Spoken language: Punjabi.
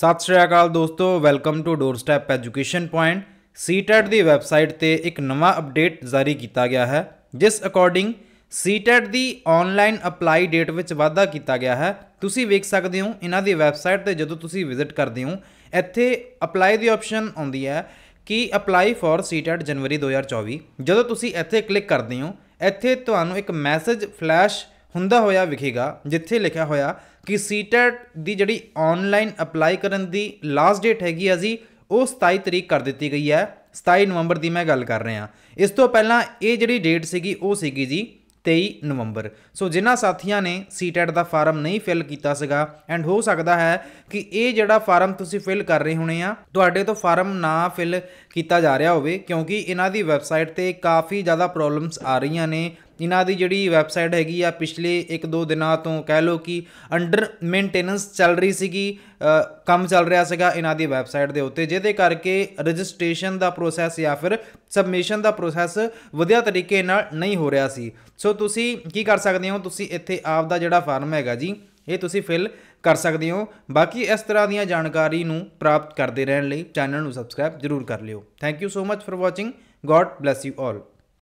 ਸਤਿ ਸ਼੍ਰੀ ਅਕਾਲ ਦੋਸਤੋ welcome to doorstep education point CTET ਦੀ ਵੈਬਸਾਈਟ ਤੇ ਇੱਕ ਨਵਾਂ ਅਪਡੇਟ ਜਾਰੀ ਕੀਤਾ ਗਿਆ ਹੈ ਜਿਸ ਅਕੋਰਡਿੰਗ ਸੀਟੈਟ e ਦੀ ਆਨਲਾਈਨ ਅਪਲਾਈ ਡੇਟ ਵਿੱਚ ਵਾਧਾ ਕੀਤਾ ਗਿਆ ਹੈ ਤੁਸੀਂ ਵੇਖ ਸਕਦੇ ਹੋ ਇਹਨਾਂ ਦੀ ਵੈਬਸਾਈਟ ਤੇ ਜਦੋਂ ਤੁਸੀਂ ਵਿਜ਼ਿਟ ਕਰਦੇ ਹੋ ਇੱਥੇ ਅਪਲਾਈ ਦੀ ਆਪਸ਼ਨ ਆਉਂਦੀ ਹੈ ਕਿ ਅਪਲਾਈ ਫॉर ਸੀਟੈਟ ਜਨਵਰੀ 2024 ਜਦੋਂ ਤੁਸੀਂ ਇੱਥੇ ਕਲਿੱਕ ਕਰਦੇ ਹੋ ਇੱਥੇ ਤੁਹਾਨੂੰ ਇੱਕ ਮੈਸੇਜ ਫਲੈਸ਼ ਹੁੰਦਾ ਹੋਇਆ ਵਿਖੇਗਾ ਜਿੱਥੇ ਲਿਖਿਆ ਹੋਇਆ ਕਿ ਸੀਟੈਟ ਦੀ ਜਿਹੜੀ ਆਨਲਾਈਨ ਅਪਲਾਈ ਕਰਨ ਦੀ ਲਾਸਟ ਡੇਟ ਹੈਗੀ ਆ ਜੀ ਉਹ 27 ਤਰੀਕ ਕਰ ਦਿੱਤੀ ਗਈ ਹੈ 27 ਨਵੰਬਰ ਦੀ ਮੈਂ ਗੱਲ ਕਰ ਰਿਹਾ ਇਸ ਤੋਂ ਪਹਿਲਾਂ ਇਹ ਜਿਹੜੀ ਡੇਟ ਸੀਗੀ ਉਹ ਸੀਗੀ ਜੀ 23 ਨਵੰਬਰ ਸੋ ਜਿਨ੍ਹਾਂ ਸਾਥੀਆਂ ਨੇ ਸੀਟੈਟ ਦਾ ਫਾਰਮ ਨਹੀਂ ਫਿਲ ਕੀਤਾ ਸੀਗਾ ਐਂਡ ਹੋ ਸਕਦਾ ਹੈ ਕਿ ਇਹ ਜਿਹੜਾ ਫਾਰਮ ਤੁਸੀਂ ਫਿਲ ਕਰ ਰਹੇ ਹੋਣੇ ਆ ਤੁਹਾਡੇ ਤੋਂ ਫਾਰਮ ਨਾ ਫਿਲ ਕੀਤਾ ਜਾ ਰਿਹਾ ਹੋਵੇ ਕਿਉਂਕਿ ਇਹਨਾਂ ਦੀ ਵੈਬਸਾਈਟ ਤੇ ਕਾਫੀ ਜ਼ਿਆਦਾ ਪ੍ਰੋਬਲਮਸ ਆ ਰਹੀਆਂ ਨੇ ਇਹਨਾਂ ਦੀ ਜਿਹੜੀ ਵੈਬਸਾਈਟ ਹੈਗੀ ਆ ਪਿਛਲੇ 1-2 ਦਿਨਾਂ ਤੋਂ ਕਹਿ ਲਓ ਕਿ ਅੰਡਰ ਮੇਨਟੇਨੈਂਸ ਚੱਲ ਰਹੀ ਸੀਗੀ ਕੰਮ ਚੱਲ ਰਿਹਾ ਸੀਗਾ ਇਹਨਾਂ ਦੀ ਵੈਬਸਾਈਟ ਦੇ ਉੱਤੇ ਜਿਹਦੇ ਕਰਕੇ ਰਜਿਸਟ੍ਰੇਸ਼ਨ ਦਾ ਪ੍ਰੋਸੈਸ ਜਾਂ ਫਿਰ ਸਬਮਿਸ਼ਨ ਦਾ ਪ੍ਰੋਸੈਸ ਵਧੀਆ ਤਰੀਕੇ ਨਾਲ ਨਹੀਂ ਹੋ ਰਿਹਾ ਸੀ ਸੋ ਤੁਸੀਂ ਕੀ ਕਰ ਸਕਦੇ ਹੋ ਤੁਸੀਂ ਇੱਥੇ ਆਪ ਦਾ ਜਿਹੜਾ ਫਾਰਮ ਹੈਗਾ ਜੀ ਇਹ ਤੁਸੀਂ ਫਿਲ ਕਰ ਸਕਦੇ ਹੋ ਬਾਕੀ ਇਸ ਤਰ੍ਹਾਂ ਦੀਆਂ ਜਾਣਕਾਰੀ ਨੂੰ ਪ੍ਰਾਪਤ ਕਰਦੇ ਰਹਿਣ ਲਈ ਚੈਨਲ ਨੂੰ ਸਬਸਕ੍ਰਾਈਬ ਜ਼ਰੂਰ ਕਰ ਲਿਓ thank you so much for watching god bless you all